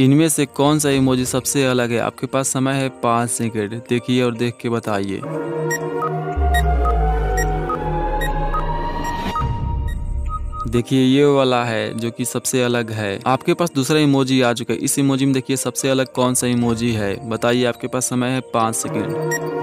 इनमें से कौन सा इमोजी सबसे अलग है आपके पास समय है पाँच सेकेंड देखिए और देख के बताइए देखिए ये वाला है जो कि सबसे अलग है आपके पास दूसरा इमोजी आ चुका है इस इमोजी में देखिए सबसे अलग कौन सा इमोजी है बताइए आपके पास समय है पाँच सेकेंड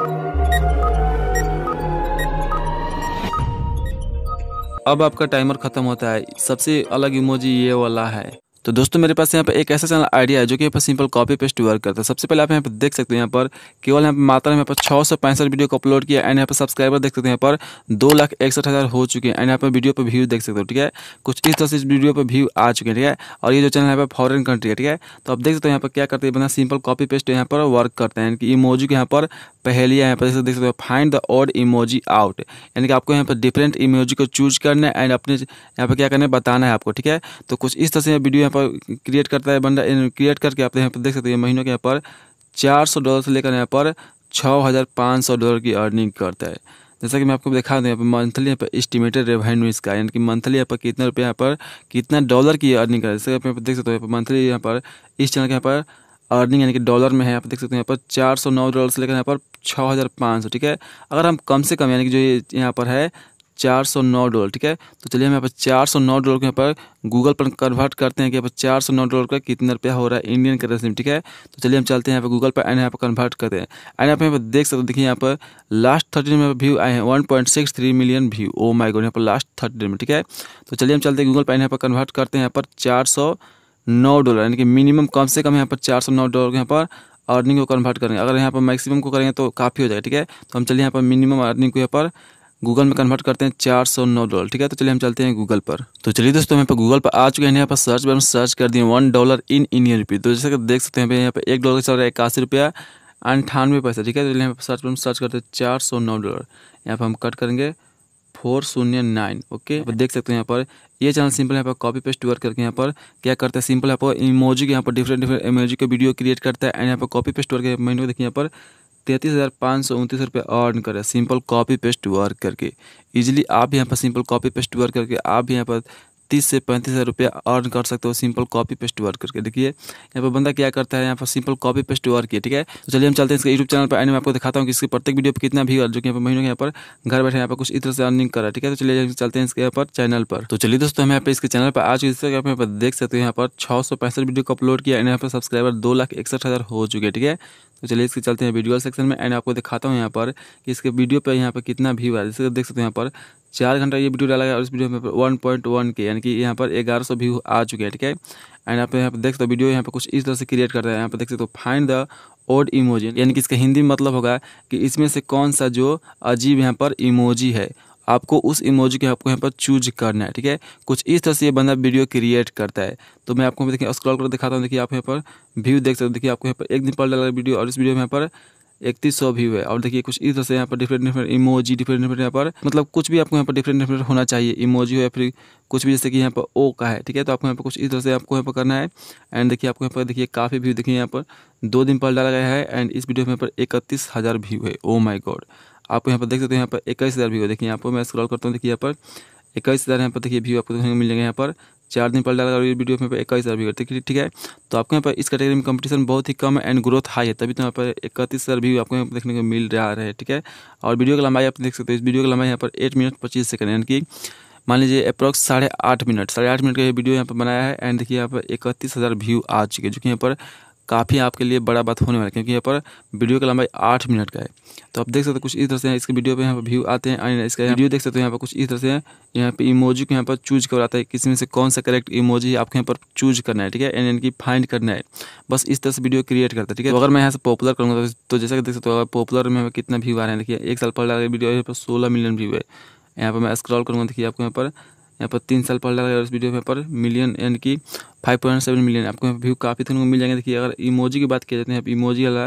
अब आपका टाइमर ख़त्म होता है सबसे अलग इमोजी ये वाला है तो दोस्तों मेरे पास यहाँ पर एक ऐसा चैनल आइडिया है जो कि यहाँ पर सिंपल कॉपी पेस्ट वर्क करता है सबसे पहले आप यहाँ पर देख सकते हैं यहाँ पर केवल यहाँ पर मात्रा में यहाँ पर छः सौ पैंसठ वीडियो को अपलोड किया एंड यहाँ पर सब्सक्राइबर देख सकते हैं यहाँ पर दो लाख इकसठ हज़ार हो चुके हैं एंड यहाँ पर वीडियो पर व्यू देख सकते हो ठीक है कुछ इस तरह से इस वीडियो पर व्यू आ चुके हैं ठीक है और ये जो चैनल यहाँ पर फॉरन कंट्री है ठीक है तो आप देख सकते हो यहाँ पर क्या करते हैं बना सिंपल कॉपी पेस्ट यहाँ पर वर्क करते हैं यानी कि इमोजी को यहाँ पर पहली यहाँ पर जैसे देख सकते हो find the odd emoji out यानी कि आपको यहाँ पर डिफरेंट इमोजी को चूज करना है एंड अपने यहाँ पर क्या करना है बताना है आपको ठीक है तो कुछ इस तरह से वीडियो यहाँ पर पर क्रिएट करता है बंदा क्रिएट करके आप यहाँ पर देख सकते हैं महीनों के यहाँ पर चार सौ डॉलर से लेकर यहाँ पर छः हज़ार पाँच सौ डॉलर की अर्निंग करता है जैसा कि मैं आपको दिखा दूँ यहाँ पर मंथली यहाँ पर एस्टिमेटेड रेवेन्यू इसका यानी कि मंथली यहाँ पर कितने रुपये यहाँ पर कितना डॉलर की अर्निंग कर जैसे आप यहाँ पर देख सकते हो यहाँ पर मंथली यहाँ पर इस चैनल के यहाँ पर अर्निंग यानी कि डॉलर में है आप देख सकते हैं यहाँ पर चार सौ नौ डॉलर से लेकर यहाँ पर छः हज़ार पाँच सौ ठीक है अगर हम कम से कम यानी कि जो ये यहाँ पर है चार सौ नौ डॉलर ठीक है तो चलिए हम यहाँ पर चार सौ नौ डॉलर को यहाँ पर गूगल पर कन्वर्ट करते हैं कि यहाँ पर चार सौ नौ डॉलर का कितना रुपया हो रहा है इंडियन करेंसी में ठीक है तो चलिए हम चलते हैं यहाँ पर गूगल पर एंड यहाँ पर कन्वर्ट करते हैं एंड यहाँ पर यहाँ पर देख सकते हो देखिए यहाँ पर लास्ट थर्टी डे में व्यू आए हैं one point six three million view oh my god यहाँ पर लास्ट थर्टी डे में ठीक है तो चलिए हम चलते हैं गूगल पर यहाँ पर कन्वर्ट करते हैं यहाँ पर चार सौ नौ डॉलर यानी कि मिनिमम कम से कम यहाँ पर चार सौ नौ डॉलर यहाँ पर अर्निंग को कन्वर्ट करेंगे अगर यहाँ पर मैक्सिमम को करेंगे तो काफ़ी हो जाएगा ठीक है तो हम चलिए यहाँ पर मिनिमम अर्निंग को यहाँ पर गूगल में कन्वर्ट करते हैं चार सौ नौ डॉलर ठीक है तो चलिए हम चलते हैं गूगल पर तो चलिए दोस्तों यहाँ पर गूगल पर आ चुके हैं यहाँ पर सर्च पर हम सर्च कर दिए वन डॉलर इन इंडियन रुपये तो जैसे कि देख सकते हैं यहाँ पर एक डॉलर चल रहा है इक्यासी रुपया अंठानवे पैसा ठीक है तो चलिए यहाँ पर सर्च पर हम सर्च करते हैं चार सौ नौ डॉलर यहाँ पर हम कट करेंगे फोर शून्य नाइन ओके देख सकते हैं यहाँ पर ये चैनल सिंपल यहाँ पर कॉपी पेस्ट वर्क करके यहाँ पर क्या करता है सिंपल यहाँ पर इमोजी के यहाँ पर डिफरेंट डिफरेंट इमोजी के वीडियो क्रिएट करता है एंड यहाँ पर कॉपी पेस्ट वर्क मेन्यू देखिए यहाँ पर तैंतीस हज़ार पाँच सौ उनतीस रुपये अर्न करें सिंपल कॉपी पेस्ट वर्क करके इजीली आप यहाँ पर सिंपल कॉपी पेस्ट वर्क करके आप यहाँ पर तीस से पैंतीस हज़ार रुपया अर्न कर सकते हो सिंपल कॉपी पेस्ट वर्क करके देखिए यहाँ पर बंदा क्या करता है यहाँ पर सिंपल कॉपी पेस्ट वर्क किया ठीक है तो चलिए हम चलते हैं इसके यूट्यूब चैनल पर आने में आपको दिखाता हूँ कि इसके प्रत्येक वीडियो पर कितना भी जो कि यहाँ पर महीनों यहाँ पर घर बैठे यहाँ पर कुछ इस तरह से अर्निंग कर रहा है ठीक है तो चलिए चलते हैं इसके यहाँ पर चैनल पर तो चलिए दोस्तों हम यहाँ पर इसके चैनल पर आज इस पर देख सकते हो यहाँ पर छः सौ पैंसठ वीडियो को अपलोड किया एंड यहाँ पर सब्सक्राइबर दो लाख इकसठ हज़ार हो चुके हैं ठीक है तो चलिए इसके चलते हैं वीडियो सेक्शन में एंड आपको दिखाता हूँ यहाँ पर कि इसके वीडियो पर यहाँ पर कितना भी हुआ है जैसे देख सकते हो यहाँ पर चार घंटा ये वीडियो डाला गया और इस वीडियो में वन पॉइंट वन के यानी कि यहाँ पर ग्यारह सौ व्यू आ चुके हैं ठीक है एंड आप यहाँ पर देख सकते हो वीडियो यहाँ पर कुछ इस तरह से क्रिएट कर रहे हैं यहाँ पर देख सकते हो फाइंड द ओड इमोजी यानी कि इसका हिंदी मतलब होगा कि इसमें से कौन सा जो अजीब यहाँ पर इमोजी है आपको उस इमोजी के आपको यहाँ पर चूज करना है ठीक है कुछ इस तरह से ये बंदा वीडियो क्रिएट करता है तो मैं आपको देखिए स्क्रॉल कर दिखाता हूँ देखिए आप यहाँ पर व्यू देख सकते हो देखिए आपको यहाँ पर एक दिन पर डाला वीडियो और इस वीडियो में यहाँ पर इकतीस सौ भी हुए और देखिए कुछ इस तरह से यहाँ पर different different emoji different different यहाँ पर मतलब कुछ भी आपको यहाँ पर डिफरेंट डिफरेंट होना चाहिए इमोजी हो या फिर कुछ भी जैसे कि यहाँ पर ओ का है ठीक है तो आपको यहाँ पर कुछ इस तरह से आपको यहाँ पर करना है एंड देखिए आपको यहाँ पर देखिए काफ़ी व्यू देखिए यहाँ पर दो दिन पहले डाला गया है एंड इस वीडियो में यहाँ पर इकतीस हज़ार व्यू है ओ माई गॉड आप यहाँ पर देख सकते हो यहाँ पर इक्कीस हज़ार व्यू है देखिए यहाँ पर मैं स्क्रॉल करता हूँ देखिए यहाँ पर इक्कीस हज़ार यहाँ पर देखिए व्यू आपको मिल को मिलेंगे यहाँ पर चार दिन पहले डाल और ये वीडियो में इक्कीस हज़ार व्यू करते हैं ठीक है तो आपके यहाँ पर इस कैटेगरी में कंपटीशन बहुत ही कम है एंड ग्रोथ हाई है तभी तो यहाँ पर इकतीस हज़ार व्यू आपको यहाँ देखने को मिल रहा है ठीक है और वीडियो की लंबाई आप देख सकते हो इस वीडियो की लंबाई यहाँ पर एट मिनट पच्चीस सेकंड यानी कि मान लीजिए अप्रॉक्स साढ़े आठ मिनट साढ़े आठ मिनट का ये वीडियो यहाँ पर बनाया है एंड देखिए यहाँ पर इकतीस हज़ार व्यू आ चुके जो कि यहाँ पर काफ़ी आपके लिए बड़ा बात होने वाला है क्योंकि यहाँ पर वीडियो का लंबाई आठ मिनट का है तो आप देख सकते हो कुछ इस तरह से इसके वीडियो पे यहाँ पर व्यू आते हैं एंड इसका वीडियो देख सकते हो यहाँ पर कुछ इस तरह से यहाँ पे इमोजी को यहाँ पर चूज कर आता है किसी में से कौन सा करेक्ट इमोजी आपको यहाँ पर चूज करना है ठीक है एंड इनकी फाइंड करना है बस इस तरह से वीडियो क्रिएट करता है ठीक है तो अगर मैं यहाँ से पॉपुलर करूँगा तो-, तो जैसा कि देख सकते हो पॉपुलर में कितना व्यू आ रहे हैं देखिए एक साल पहले वीडियो यहाँ पर सोलह मिलियन व्यू है यहाँ पर मैं स्क्रॉल करूँगा देखिए आपको यहाँ पर यहाँ पर तीन साल पहले और इस वीडियो में पर मिलियन एंड की फाइव पॉइंट सेवन मिलियन आपको यहाँ व्यू काफ़ी थोड़ा मिल जाएंगे देखिए अगर इमोजी की बात की जाती है इमोजी वाला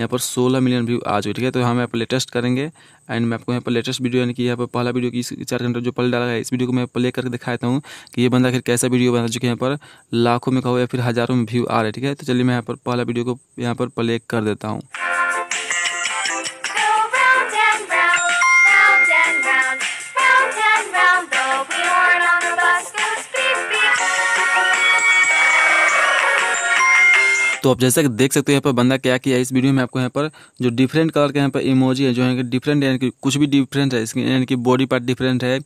यहाँ पर सोलह मिलियन व्यू आ चुके ठीक है तो हम यहाँ पर लेटेस्ट करेंगे एंड मैं आपको यहाँ पर लेटेस्ट वीडियो यानी कि यहाँ पर पहला वीडियो की चार घंटे जो पल डाला है इस वीडियो को मैं प्ले करके दिखाता हूँ कि ये बंदा फिर कैसा वीडियो बना चुके यहाँ पर लाखों में कहो या फिर हज़ारों में व्यू आ रहे ठीक है तो चलिए मैं यहाँ पर पहला वीडियो को यहाँ पर प्ले कर देता हूँ तो आप जैसे कि देख सकते हो यहाँ पर बंदा क्या किया है इस वीडियो में आपको यहाँ पर जो डिफरेंट कलर के यहाँ पर इमोजी है जो है कि डिफरेंट यानी कि कुछ भी डिफरेंट है इसकी यानी कि बॉडी पार्ट डिफरेंट है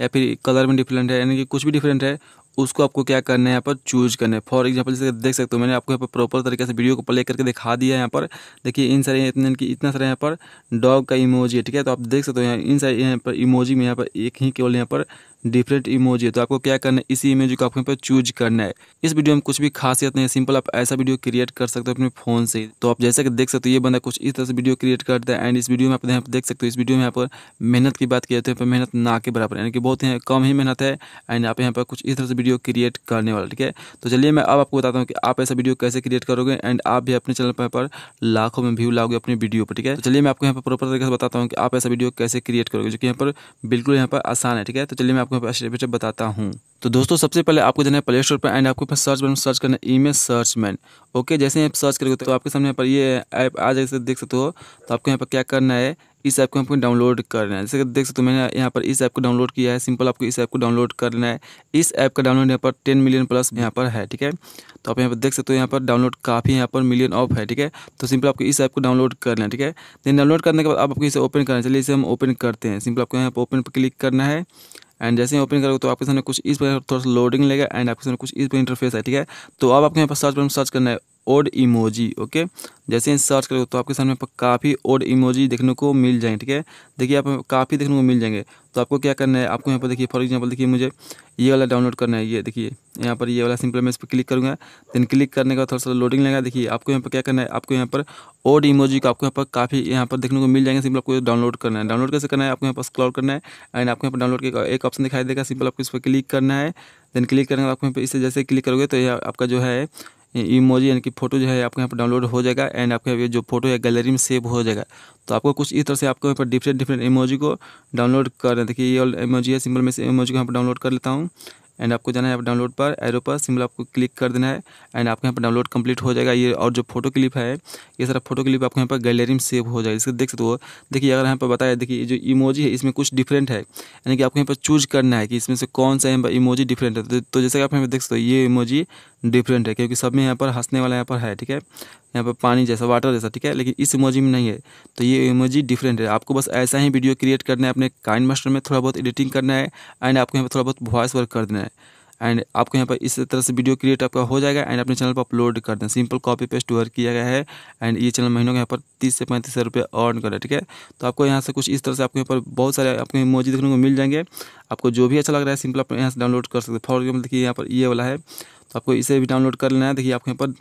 या फिर कलर में डिफरेंट है यानी कि कुछ भी डिफरेंट है उसको आपको क्या करना है यहाँ पर चूज करना है फॉर एग्जाम्पल जैसे देख सकते हो मैंने आपको यहाँ पर प्रॉपर तरीके से वीडियो को प्ले करके दिखा दिया है यहाँ पर देखिए इन सारे इतने इनकी इतना सारे यहाँ पर डॉग का इमोजी है ठीक है तो आप देख सकते हो यहाँ इन सारे यहाँ पर इमोजी में यहाँ पर एक ही केवल यहाँ पर डिफरेंट इमोज है तो आपको क्या करना है इसी इमेज को आपको यहाँ पर चूज करना है इस वीडियो में कुछ भी खासियत नहीं है सिंपल आप ऐसा वीडियो क्रिएट कर सकते हो अपने फोन से तो आप जैसे कि देख सकते हो ये बंदा कुछ इस तरह से वीडियो क्रिएट करता है एंड इस वीडियो में आप यहाँ पर देख सकते हो इस वीडियो में यहाँ पर मेहनत की बात की जाती है यहाँ पर मेहनत ना के बराबर यानी कि बहुत ही कम ही मेहनत है एंड आप यहाँ पर कुछ इस तरह से वीडियो क्रिएट करने वाला ठीक है तो चलिए मैं अब आपको बताता हूँ कि आप ऐसा वीडियो कैसे क्रिएट करोगे एंड आप भी अपने चैनल पर लाखों में व्यू लाओगे अपने वीडियो पर ठीक है तो चलिए मैं आपको यहाँ पर प्रॉपर तरीके से बताता हूँ कि आप ऐसा वीडियो कैसे क्रिएट करोगे जो कि यहाँ पर बिल्कुल यहाँ पर आसान है ठीक है तो चलिए मैं आपको आपको पास एलिवेटर बताता हूँ तो दोस्तों सबसे पहले आपको जाना है प्ले स्टोर पर एंड आपको पर सर्च बटन सर्च करना है ईमेज सर्च मैन ओके जैसे आप सर्च करोगे तो आपके सामने पर ये ऐप आ जैसे देख सकते हो तो आपको यहाँ पर क्या करना है इस ऐप को आपको डाउनलोड करना है जैसे कि देख सकते हो मैंने यहाँ पर इस ऐप को डाउनलोड किया है सिंपल आपको इस ऐप को डाउनलोड करना है इस ऐप का डाउनलोड यहाँ पर टेन मिलियन प्लस यहाँ पर है ठीक है तो आप यहाँ पर देख सकते हो यहाँ पर डाउनलोड काफ़ी यहाँ पर मिलियन ऑफ है ठीक है तो सिंपल आपको इस ऐप को डाउनलोड करना है ठीक है देन डाउनलोड करने के बाद आपको इसे ओपन करना है चलिए इसे हम ओपन करते हैं सिंपल आपको यहाँ पर ओपन पर क्लिक करना है एंड जैसे ही ओपन करोगे तो आपके सामने कुछ इस पर थोड़ा सा लोडिंग लेगा एंड आपके सामने कुछ इस पर इंटरफेस है ठीक है तो अब आपके यहाँ पर सर्च पर सर्च करना है ओड इमोजी ओके जैसे सर्च करोगे तो आपके सामने काफ़ी ओड इमोजी देखने को मिल जाएंगे ठीक है देखिए आप काफ़ी देखने को मिल जाएंगे तो आपको क्या करना है आपको यहाँ पर देखिए फॉर एग्जांपल देखिए मुझे ये वाला डाउनलोड करना है ये देखिए यहाँ पर ये वाला सिंपल मैं इस पर क्लिक करूँगा देन क्लिक करने का थोड़ा सा लोडिंग लगेगा देखिए आपको यहाँ पर क्या करना है आपको यहाँ पर ओड इमोजी का आपको यहाँ पर काफ़ी यहाँ पर देखने को मिल जाएंगे सिंपल आपको डाउनलोड करना है डाउनलोड कैसे करना है आपको यहाँ पर स्क्रॉल करना है एंड आपको यहाँ पर डाउनलोड का एक ऑप्शन दिखाई देगा सिंपल आपको इस पर क्लिक करना है देन क्लिक करने बाद आपको यहाँ पर इसे जैसे क्लिक करोगे तो ये आपका जो है इमोजी यानी कि फोटो जो है आपके यहाँ पर डाउनलोड हो जाएगा एंड आपके यहाँ जो फोटो है गैलरी में सेव हो जाएगा तो आपको कुछ इस तरह से आपको यहाँ पर डिफरेंट डिफरेंट इमोजी को डाउनलोड कर देखिए ये इमोजी है सिंपल मैं इमोजी को यहाँ पर डाउनलोड कर लेता हूँ एंड आपको जाना है आप डाउनलोड पर एरो पर सिंबल आपको क्लिक कर देना है एंड आपके यहाँ पर डाउनलोड कंप्लीट हो जाएगा ये और जो फोटो क्लिप है ये सारा फोटो क्लिप आपको यहाँ पर गैलरी में सेव हो जाएगा इसको देख सकते हो देखिए अगर यहाँ पर बताया देखिए जो इमोजी है इसमें कुछ डिफरेंट है यानी कि आपको यहाँ पर चूज करना है कि इसमें से कौन सा यहाँ इमोजी डिफरेंट है तो, तो जैसे कि आप यहाँ पर देख सकते हो ये इमोजी डिफरेंट है क्योंकि सब में यहाँ पर हंसने वाला यहाँ पर है ठीक है यहाँ पर पानी जैसा वाटर जैसा ठीक है लेकिन इस इमोजी में नहीं है तो ये इमोजी डिफरेंट है आपको बस ऐसा ही वीडियो क्रिएट करना है अपने काइन मास्टर में थोड़ा बहुत एडिटिंग करना है एंड आपको यहाँ पर थोड़ा बहुत वॉइस वर्क कर देना है एंड आपको यहाँ पर इस तरह से वीडियो क्रिएट आपका हो जाएगा एंड अपने चैनल पर अपलोड कर दें सिंपल कॉपी पेस्ट वर्क किया गया है एंड ये चैनल महीनों का यहाँ पर तीस से पैंतीस हज़ार रुपये अर्न कर रहा है ठीक है तो आपको यहाँ से कुछ इस तरह से आपको यहाँ पर बहुत सारे आपको इमोजी देखने को मिल जाएंगे आपको जो भी अच्छा लग रहा है सिंपल आप यहाँ से डाउनलोड कर सकते हैं फॉर एग्जाम्पल देखिए यहाँ पर ये वाला है तो आपको इसे भी डाउनलोड कर लेना है देखिए आपको यहाँ पर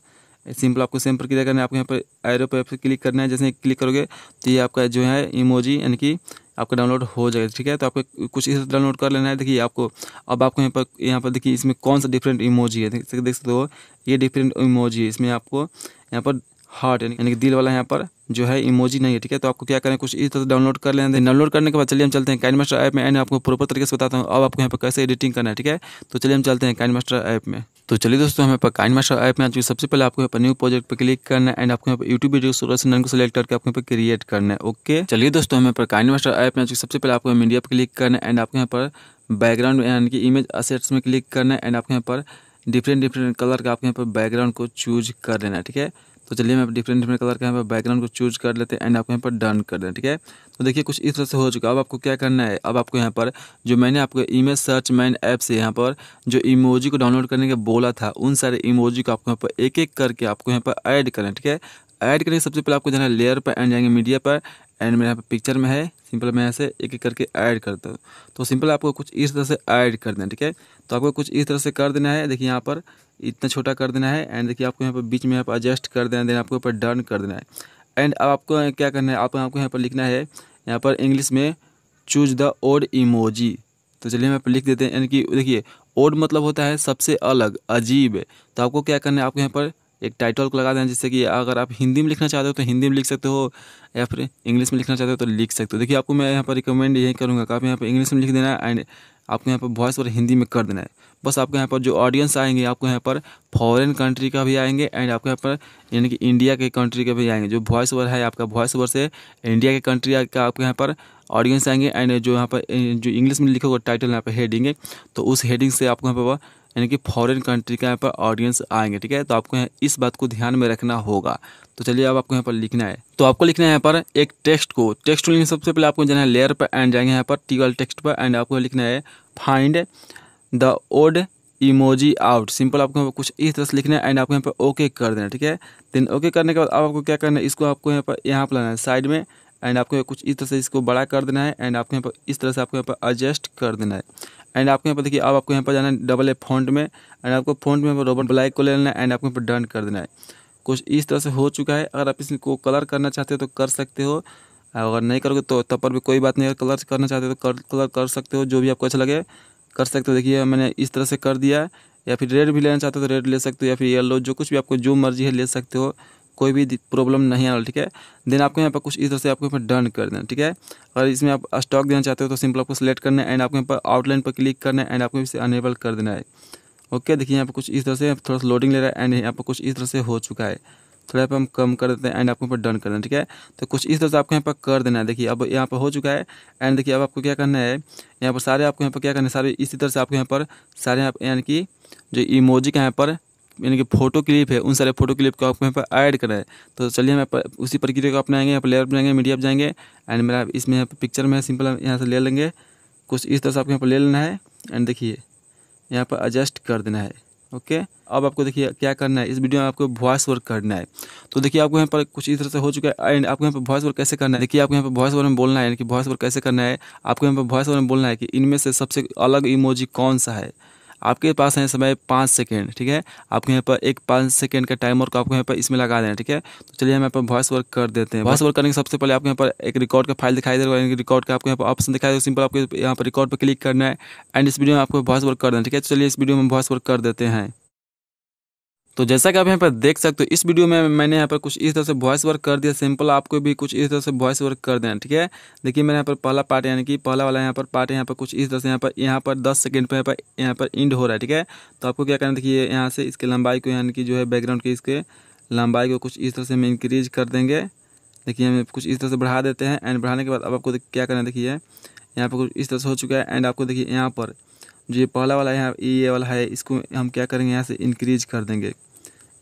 सिंपल आपको सेम पर क्या करना है आपको यहाँ पर एरो पर क्लिक करना है जैसे क्लिक करोगे तो ये आपका जो है इमोजी यानी कि आपका डाउनलोड हो जाएगा ठीक है तो आपको कुछ इस डाउनलोड कर लेना है देखिए आपको अब आपको यहाँ पर यहाँ पर देखिए इसमें कौन सा डिफरेंट इमोजी है देख सकते हो ये डिफरेंट इमोजी है इसमें आपको यहाँ पर हार्ट यानी कि दिल वाला यहाँ पर जो है इमोजी नहीं है ठीक है तो आपको क्या करें कुछ इस तरह डाउनलोड कर लेना डाउनलोड करने के बाद चलिए हम चलते हैं कैन मास्टर ऐप में एंड आपको प्रॉपर तरीके से बताता हूँ अब आपको यहाँ पर कैसे एडिटिंग करना है ठीक है तो चलिए हम चलते हैं कैन मास्टर ऐप में तो चलिए दोस्तों हमें पर काइन मास्टर ऐप में आ सबसे पहले आपको यहाँ पर न्यू प्रोजेक्ट पर क्लिक करना है एंड आपको यहाँ पर यूट्यूब वीडियो सोलह से नन को सिलेक्ट करके आपको यहाँ पर क्रिएट करना है ओके चलिए दोस्तों हमें पर काइन मास्टर ऐप में आ सबसे पहले आपको मीडिया पर क्लिक करना है एंड आपको यहाँ पर बैकग्राउंड यानी कि इमेज असेट्स में क्लिक करना है एंड आपको यहाँ पर डिफरेंट डिफरेंट कलर का आपको यहाँ पर बैकग्राउंड को चूज कर लेना है ठीक है तो चलिए मैं डिफरेंट डिफरेंट कलर का यहाँ पर बैकग्राउंड को चूज कर लेते हैं एंड आपको यहाँ पर डन कर दें ठीक है तो देखिए कुछ इस तरह से हो चुका है अब आपको क्या करना है अब आपको यहाँ पर जो मैंने आपको इमेज सर्च मैन ऐप से यहाँ पर जो इमोजी को डाउनलोड करने के बोला था उन सारे इमोजी को आपको यहाँ पर एक एक करके आपको यहाँ पर ऐड करें ठीक है ऐड करने सबसे पहले आपको जाना है लेयर पर एंड जाएंगे मीडिया पर एंड मेरे यहाँ पर पिक्चर में है सिंपल मैं ऐसे एक एक करके ऐड करता हूँ तो सिंपल आपको कुछ इस तरह से ऐड कर देना ठीक है तो आपको कुछ इस तरह से कर देना है देखिए यहाँ पर इतना छोटा कर देना है एंड देखिए आपको यहाँ पर बीच में यहाँ पर एडजस्ट कर देना देन आपको यहाँ पर डन कर देना है एंड अब आपको क्या करना है आपको यहाँ पर लिखना है यहाँ पर इंग्लिश में चूज द ओड इमोजी तो चलिए हम यहाँ पर लिख देते हैं यानी कि देखिए ओड मतलब होता है सबसे अलग अजीब तो आपको क्या करना है आपको यहाँ पर एक टाइटल को लगा दें जिससे कि अगर आप हिंदी में लिखना चाहते हो तो हिंदी में लिख सकते हो या फिर इंग्लिश में लिखना चाहते हो तो लिख सकते हो देखिए आपको मैं यहाँ पर रिकमेंड यही करूँगा कि आप यहाँ पर इंग्लिश में लिख देना है एंड आपको यहाँ पर वॉइस और हिंदी में कर देना है बस आपके यहाँ पर जो ऑडियंस आएंगे आपको यहाँ पर फॉरेन कंट्री का भी आएंगे एंड आपके यहाँ पर यानी कि इंडिया के कंट्री के भी आएंगे जो वॉइस ओवर है आपका वॉइस ओवर से इंडिया के कंट्री का आपके यहाँ पर ऑडियंस आएंगे एंड जो यहाँ पर जो इंग्लिश में लिखा हुआ टाइटल यहाँ पर हेडिंग है तो उस हेडिंग से आपको यहाँ पर यानी कि फॉरेन कंट्री का यहाँ पर ऑडियंस आएंगे ठीक है तो आपको यहाँ इस बात को ध्यान में रखना होगा तो चलिए अब आपको यहाँ पर लिखना है तो आपको लिखना है यहाँ पर एक टेक्स्ट को टेक्स्ट में सबसे पहले आपको जाना है लेयर पर एंड जाएंगे यहाँ पर टीगल टेक्स्ट पर एंड आपको लिखना है find the odd emoji out simple आपको यहाँ पर कुछ इस तरह से लिखना है एंड आपको यहाँ पर ओके कर देना ठीक है देन ओके करने के बाद आपको क्या करना है इसको आपको यहाँ पर यहाँ पर लाना है साइड में एंड आपको कुछ इस तरह से इसको बड़ा कर देना है एंड आपको यहाँ पर इस तरह से आपको यहाँ पर एडजस्ट कर देना है एंड आपको यहाँ पर देखिए अब आपको यहाँ पर जाना है डबल ए फॉन्ट में एंड आपको फॉन्ट में रोबोट ब्लैक को ले लेना है एंड आपको यहाँ पर डन कर देना है कुछ इस तरह से हो चुका है अगर आप इसको कलर करना चाहते हो तो कर सकते हो अगर नहीं करोगे तो तब पर भी कोई बात नहीं अगर कलर करना चाहते हो तो कर, कलर कर सकते हो जो भी आपको अच्छा लगे कर सकते हो देखिए मैंने इस तरह से कर दिया या फिर रेड भी लेना चाहते हो तो रेड ले सकते हो या फिर येलो जो कुछ भी आपको जो मर्जी है ले सकते हो कोई भी प्रॉब्लम नहीं आ रहा ठीक है देन आपको यहाँ पर कुछ इस तरह से आपको यहाँ पर डन कर देना ठीक है अगर इसमें आप स्टॉक देना चाहते हो तो सिंपल आपको सेलेक्ट करना है एंड आपको यहाँ पर आउटलाइन पर क्लिक करना है एंड आपको इसे अनेबल कर देना है ओके देखिए यहाँ पर कुछ इस तरह से थोड़ा सा लोडिंग ले रहा है एंड यहाँ पर कुछ इस तरह से हो चुका है थोड़ा यहाँ पर हम कम कर देते हैं एंड आपको यहाँ पर डन कर देना ठीक है तो कुछ इस तरह से आपको यहाँ पर कर देना है देखिए अब यहाँ पर हो चुका है एंड देखिए अब आपको क्या करना है यहाँ पर सारे आपको यहाँ पर क्या करना है सारे इसी तरह से आपको यहाँ पर सारे यहाँ यानी कि जो इमोजी का यहाँ पर यानी कि फोटो क्लिप है उन सारे फोटो क्लिप को आपको यहाँ पर ऐड करना है तो चलिए हम उसी प्रक्रिया को अपनाएंगे यहाँ पर लेयर पर जाएंगे मीडिया पर जाएंगे एंड मेरा इसमें यहाँ पर पिक्चर में सिंपल हम यहाँ से ले लेंगे कुछ इस तरह से आपको यहाँ पर ले लेना है एंड देखिए यहाँ पर एडजस्ट कर देना है ओके okay? अब आपको देखिए क्या करना है इस वीडियो में आपको वॉइस वर्क करना है तो देखिए आपको यहाँ पर कुछ इस तरह से हो चुका है एंड आपको यहाँ पर वॉइस वर्क कैसे करना है देखिए आपको यहाँ पर वॉइस वर्क में बोलना है यानी कि वॉइस वर्क कैसे करना है आपको यहाँ पर वॉइस वर्क में बोलना है कि इनमें से सबसे अलग इमोजी कौन सा है आपके पास है समय पाँच सेकेंड ठीक है आपको यहाँ पर एक पाँच सेकेंड का टाइमर को आपको यहाँ पर इसमें लगा देना ठीक है तो चलिए हम यहाँ पर वॉइस वर्क कर देते हैं वॉइस वर्क करने के सबसे पहले आपको यहाँ पर एक रिकॉर्ड का फाइल दिखाई दे रहा है रिकॉर्ड का आपको यहाँ पर ऑप्शन दिखाई दे सिंपल आपको यहाँ पर रिकॉर्ड पर क्लिक करना है एंड इस वीडियो में आपको वॉइस वर्क कर देना ठीक है तो चलिए इस वीडियो में वॉइस वर्क कर देते हैं तो जैसा कि आप यहाँ पर देख सकते हो इस वीडियो में मैंने यहाँ पर कुछ इस तरह से वॉइस वर्क कर दिया सिंपल आपको भी कुछ इस तरह से वॉइस वर्क कर देना ठीक है देखिए मैंने यहाँ पर पहला पार्ट यानी कि पहला वाला यहाँ पर पार्ट यहाँ पर कुछ इस तरह से यहाँ पर यहाँ पर दस सेकेंड पर यहाँ पर यहाँ पर इंड हो रहा है ठीक है तो आपको क्या करना देखिए यहाँ से इसके लंबाई को यानी कि जो है बैकग्राउंड की इसके लंबाई को कुछ इस तरह से हम इंक्रीज कर देंगे देखिए हमें कुछ इस तरह से बढ़ा देते हैं एंड बढ़ाने के बाद अब आपको क्या करना देखिए यहाँ पर कुछ इस तरह से हो चुका है एंड आपको देखिए यहाँ पर जो ये पहला वाला यहाँ ई ए वाला है इसको हम क्या करेंगे यहाँ से इंक्रीज कर देंगे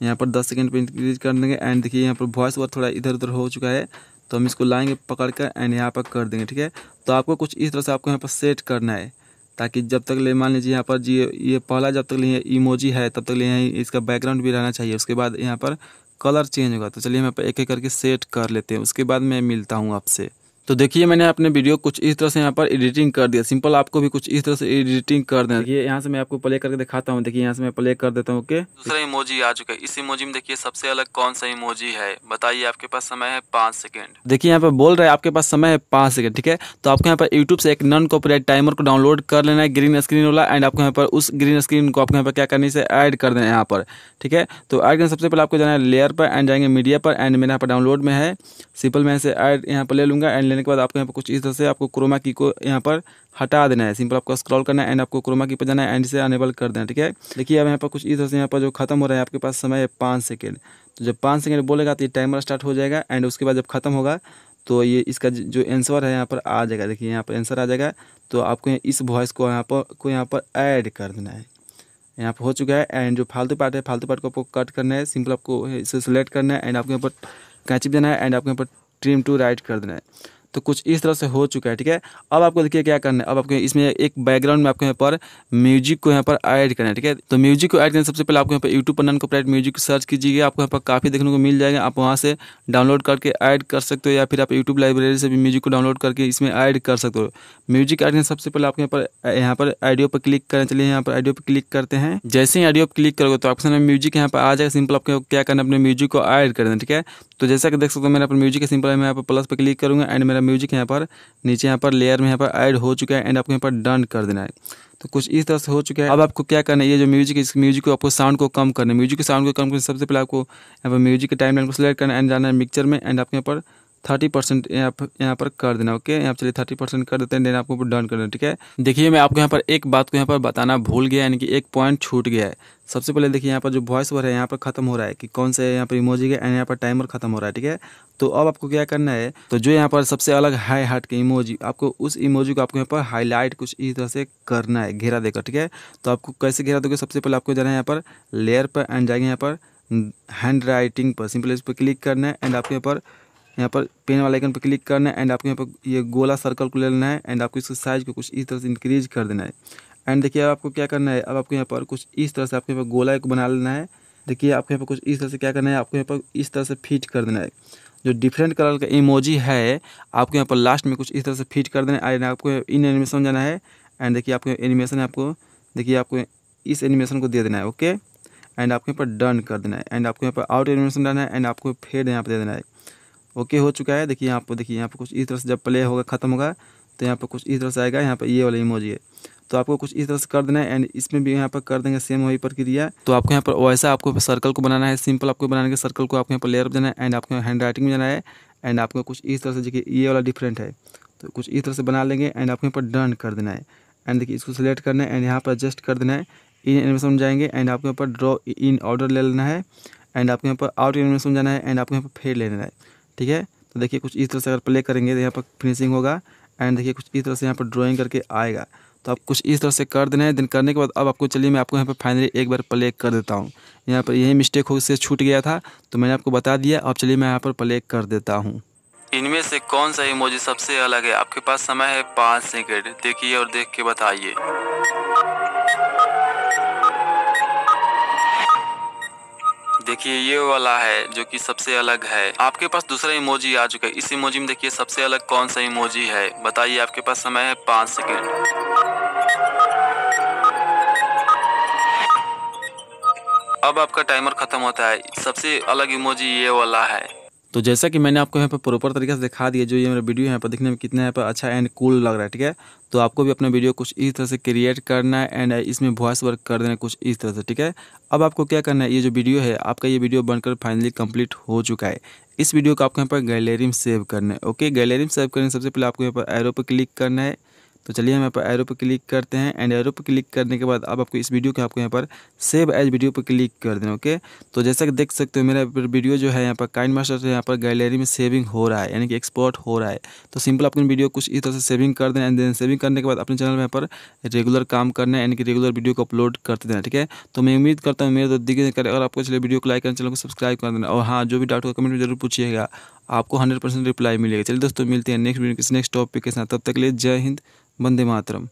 यहाँ पर 10 सेकंड पे इंक्रीज कर देंगे एंड देखिए यहाँ पर वॉइस ओवर थोड़ा इधर उधर हो चुका है तो हम इसको लाएंगे पकड़ कर एंड यहाँ पर कर देंगे ठीक है तो आपको कुछ इस तरह से आपको यहाँ पर सेट करना है ताकि जब तक ले मान लीजिए यहाँ पर जी ये पहला जब तक लिए इमोजी है तब तक लिए इसका बैकग्राउंड भी रहना चाहिए उसके बाद यहाँ पर कलर चेंज होगा तो चलिए हम यहाँ पर एक एक करके सेट कर लेते हैं उसके बाद मैं मिलता हूँ आपसे तो देखिए मैंने अपने वीडियो कुछ इस तरह से यहाँ पर एडिटिंग कर दिया सिंपल आपको भी कुछ इस तरह से एडिटिंग कर देना देखिए यहाँ से मैं आपको प्ले करके दिखाता हूँ देखिए यहाँ से मैं प्ले कर देता हूँ ओके दूसरा इमोजी आ चुका है इस इमोजी में देखिए सबसे अलग कौन सा इमोजी है बताइए आपके पास समय है पांच सेकेंड देखिए यहाँ पर बोल रहे आपके पास समय है पांच सेकेंड ठीक है तो आपको यहाँ पर यूट्यूब से एक नॉन कॉपीराइट टाइमर को डाउनलोड कर लेना है ग्रीन स्क्रीन वाला एंड आपको यहाँ पर उस ग्रीन स्क्रीन को आपको यहाँ पर क्या करने से एड कर देना है यहाँ पर ठीक है तो एड करने सबसे पहले आपको जाना है लेयर पर एंड जाएंगे मीडिया पर एंड मेरे यहाँ पर डाउनलोड में है सिंपल मैं ऐसे एड यहाँ पर ले लूंगा एंड लेने लेने के बाद आपको यहाँ पर कुछ इस तरह से आपको क्रोमा की को यहाँ पर हटा देना है सिंपल आपको स्क्रॉल करना है एंड आपको क्रोमा की पर जाना है एंड से अनेबल कर देना ठीक है देखिए अब यहाँ पर कुछ इस तरह से यहाँ पर जो खत्म हो रहा है आपके पास समय है पाँच सेकेंड तो जब पाँच सेकेंड बोलेगा तो ये टाइमर स्टार्ट हो जाएगा एंड उसके बाद जब खत्म होगा तो ये इसका जो आंसर है यहाँ पर आ जाएगा देखिए यहाँ पर आंसर आ जाएगा तो आपको इस वॉइस को यहाँ पर को यहाँ पर ऐड कर देना है यहाँ पर हो चुका है एंड जो फालतू पार्ट है फालतू पार्ट को आपको कट करना है सिंपल आपको इसे सेलेक्ट करना है एंड आपको यहाँ पर कैंची देना है एंड आपको यहाँ पर ट्रिम टू राइट कर देना है तो कुछ इस तरह से हो चुका है ठीक है अब आपको देखिए क्या करना है अब आपको इसमें एक बैकग्राउंड में आपको यहाँ पर म्यूजिक को यहाँ पर ऐड करना है ठीक है तो म्यूजिक को ऐड करने सबसे पहले आपको यहाँ पर यूट्यूब पर नन कॉपरेट म्यूजिक सर्च कीजिएगा आपको यहाँ पर काफ़ी देखने को मिल जाएगा आप वहाँ से डाउनलोड करके ऐड कर सकते हो या फिर आप यूट्यूब लाइब्रेरी से भी म्यूजिक को डाउनलोड करके इसमें ऐड कर सकते हो म्यूजिक ऐड करने सबसे पहले आपको यहाँ पर यहाँ पर ऑडियो पर क्लिक करें चलिए यहाँ पर ऑडियो पर क्लिक करते हैं जैसे ही ऑडियो पर क्लिक करोगे तो आपके सामने म्यूजिक यहाँ पर आ जाएगा सिंपल आपको क्या करना अपने म्यूजिक को ऐड करना ठीक है तो जैसा कि देख सकते हो मेरे यहाँ पर म्यूजिक है सिंपल मैं यहाँ पर प्लस पर क्लिक करूँगा एंड मेरा मेरा म्यूजिक यहाँ पर नीचे यहाँ पर लेयर में यहाँ पर ऐड हो चुका है एंड आपको यहाँ पर डन कर देना है तो कुछ इस तरह से हो चुका है अब आपको क्या करना है ये जो म्यूजिक इस म्यूजिक को आपको साउंड को कम करना है म्यूजिक के साउंड को कम करना सबसे पहले आपको यहाँ पर म्यूजिक के टाइम लाइन को सिलेक्ट करना एंड जाना है मिक्सर में एंड आपके यहाँ पर थर्टी परसेंट यहाँ यहाँ पर कर देना ओके यहाँ चलिए थर्टी परसेंट कर देते हैं देन आपको डन कर देना ठीक है देखिए मैं आपको यहाँ पर एक बात को यहाँ पर बताना भूल गया यानी कि एक पॉइंट छूट गया है सबसे पहले देखिए यहाँ पर जो वॉइस ओवर है यहाँ पर खत्म हो रहा है कि कौन से यहाँ पर इमोजी है एंड यहाँ पर टाइमर खत्म हो रहा है ठीक है तो अब आपको क्या करना है तो जो यहाँ पर सबसे अलग हाई हार्ट के इमोजी आपको उस इमोजी को आपको यहाँ पर हाईलाइट कुछ इस तरह से करना है घेरा देकर ठीक है तो आपको कैसे घेरा दोगे सबसे पहले आपको जाना है यहाँ पर लेयर पर एंड जाएंगे यहाँ पर हैंड राइटिंग पर सिंपल इस पर क्लिक करना है एंड आपको यहाँ पर यहाँ पर पेन वाले आइकन पर क्लिक करना है एंड आपको यहाँ पर ये गोला सर्कल को ले लेना है एंड आपको इसके साइज को कुछ इस तरह से इंक्रीज कर देना है एंड देखिए अब आपको क्या करना है अब आपको यहाँ पर कुछ इस तरह से आपको यहाँ पर गोला एक बना लेना है देखिए आपको यहाँ पर कुछ इस तरह से क्या करना है आपको यहाँ पर इस तरह से फिट कर देना है जो डिफरेंट कलर का इमोजी है आपको यहाँ पर लास्ट में कुछ इस तरह से फिट कर देना है आपको इन एनिमेशन जाना है एंड देखिए आपको एनिमेशन है आपको देखिए आपको इस एनिमेशन को दे देना है ओके एंड आपको यहाँ पर डन कर देना है एंड आपको यहाँ पर आउट एनिमेशन डालना है एंड आपको फेड यहाँ पर दे देना है ओके हो चुका है देखिए यहाँ पर देखिए यहाँ पर कुछ इस तरह से जब प्ले होगा खत्म होगा तो यहाँ पर कुछ इस तरह से आएगा यहाँ पर ये वाला इमोजी है तो आपको कुछ इस तरह से कर देना है एंड इसमें भी यहाँ पर कर देंगे सेम वही प्रक्रिया तो आपको यहाँ पर वैसा आपको सर्कल को बनाना है सिंपल आपको बनाने के सर्कल को आपको यहाँ पर लेयर देना है एंड आपको हैंड राइटिंग में जाना है एंड आपको कुछ इस तरह से देखिए ये वाला डिफरेंट है तो कुछ इस तरह से बना लेंगे एंड आपको यहाँ पर डन कर देना है एंड देखिए इसको सिलेक्ट करना है एंड यहाँ पर एडजस्ट कर देना है इन एनिमेशन में जाएंगे एंड आपको यहाँ पर ड्रॉ इन ऑर्डर ले लेना है एंड आपको यहाँ पर आउट एनिमेशन में जाना है एंड आपको यहाँ पर फेड ले लेना है ठीक है तो देखिए कुछ इस तरह से अगर प्ले करेंगे तो यहाँ पर फिनिशिंग होगा एंड देखिए कुछ इस तरह से यहाँ पर ड्राइंग करके आएगा तो आप कुछ इस तरह से कर देना है देन करने के बाद अब आपको चलिए मैं आपको यहाँ पर फाइनली एक बार प्ले कर देता हूँ यहाँ पर यही मिस्टेक हो से छूट गया था तो मैंने आपको बता दिया अब चलिए मैं यहाँ पर प्ले कर देता हूँ इनमें से कौन सा इमोजी सबसे अलग है आपके पास समय है पाँच सेकेंड देखिए और देख के बताइए देखिए ये वाला है जो कि सबसे अलग है आपके पास दूसरा इमोजी आ चुका है इस इमोजी में देखिए सबसे अलग कौन सा इमोजी है बताइए आपके पास समय है पाँच सेकेंड अब आपका टाइमर खत्म होता है सबसे अलग इमोजी ये वाला है तो जैसा कि मैंने आपको यहाँ पर प्रॉपर तरीके से दिखा दिया जो ये मेरा वीडियो यहाँ पर दिखने में कितना यहाँ पर अच्छा एंड कूल लग रहा है ठीक है तो आपको भी अपना वीडियो कुछ इस तरह से क्रिएट करना है एंड इसमें वॉइस वर्क कर देना कुछ इस तरह से ठीक है अब आपको क्या करना है ये जो वीडियो है आपका ये वीडियो बनकर फाइनली कम्प्लीट हो चुका है इस वीडियो को आपको यहाँ पर गैलरी में सेव करना है ओके गैलरी में सेव करने सबसे पहले आपको यहाँ पर एरो पर क्लिक करना है तो चलिए हम यहाँ पर एरो पर क्लिक करते हैं एंड एरो पर क्लिक करने के बाद अब आपको इस वीडियो के आपको यहाँ पर सेव एज वीडियो पर क्लिक कर देना ओके तो जैसा कि देख सकते हो मेरा वीडियो जो है यहाँ पर काइंड मास्टर से यहाँ पर गैलरी में सेविंग हो रहा है यानी कि एक्सपोर्ट हो रहा है तो सिंपल अपनी वीडियो कुछ इस तरह से सेविंग कर देना एंड देन सेविंग करने के बाद अपने चैनल में यहाँ पर रेगुलर काम करना है यानी कि रेगुलर वीडियो को अपलोड करते देना ठीक है तो मैं उम्मीद करता हूँ मेरे तो दिखे करें अगर आपको चलिए वीडियो को लाइक करना चैनल को सब्सक्राइब कर देना और हाँ जो भी डाउट हो कमेंट में जरूर पूछिएगा आपको हंड्रेड परसेंट रिप्लाई मिलेगा चलिए दोस्तों मिलते हैं नेक्स्ट वीडियो किसी नेक्स्ट टॉपिक के साथ तब तक लिए जय हिंद वंदे मातरम